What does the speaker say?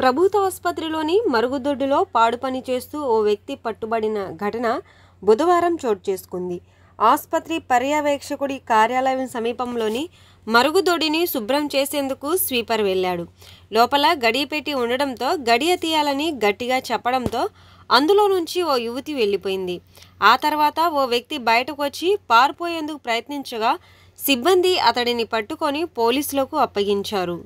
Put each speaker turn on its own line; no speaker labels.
ప్రభుత్వ ఆసుపత్రిలోని మరుగుదొడ్డులో పాడుపని చేస్తూ ఓ వ్యక్తి పట్టుబడిన ఘటన బుధవారం చోటు చేసుకుంది ఆసుపత్రి పర్యవేక్షకుడి కార్యాలయం సమీపంలోని మరుగుదొడిని శుభ్రం చేసేందుకు స్వీపర్ వెళ్ళాడు లోపల గడియ పెట్టి ఉండడంతో గడియ తీయాలని గట్టిగా చెప్పడంతో అందులో నుంచి ఓ యువతి వెళ్ళిపోయింది ఆ తర్వాత ఓ వ్యక్తి బయటకు వచ్చి పారిపోయేందుకు ప్రయత్నించగా సిబ్బంది అతడిని పట్టుకొని పోలీసులకు అప్పగించారు